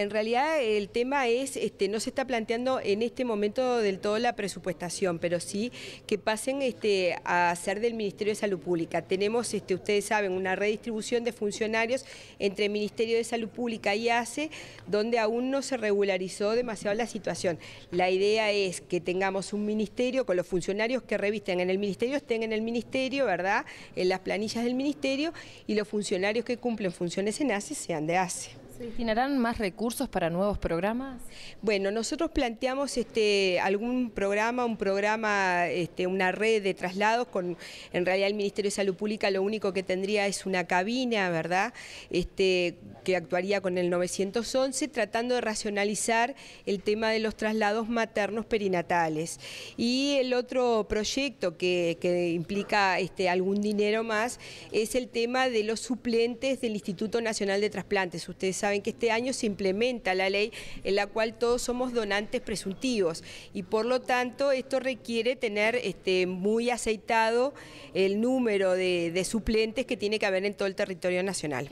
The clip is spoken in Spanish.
en realidad el tema es, este, no se está planteando en este momento del todo la presupuestación, pero sí que pasen este, a ser del Ministerio de Salud Pública. Tenemos, este, ustedes saben, una redistribución de funcionarios entre el Ministerio de Salud Pública y ACE, donde aún no se regularizó demasiado la situación. La idea es que tengamos un ministerio con los funcionarios que revisten en el ministerio, estén en el ministerio, ¿verdad? En las planillas del ministerio y los funcionarios que cumplen funciones en ACE sean de ACE. ¿Se destinarán más recursos para nuevos programas? Bueno, nosotros planteamos este, algún programa, un programa, este, una red de traslados, con en realidad el Ministerio de Salud Pública lo único que tendría es una cabina, ¿verdad? Este, que actuaría con el 911, tratando de racionalizar el tema de los traslados maternos perinatales. Y el otro proyecto que, implica este, algún dinero más es el tema de los suplentes del Instituto Nacional de Trasplantes. Ustedes saben que este año se implementa la ley en la cual todos somos donantes presuntivos y por lo tanto esto requiere tener este, muy aceitado el número de, de suplentes que tiene que haber en todo el territorio nacional.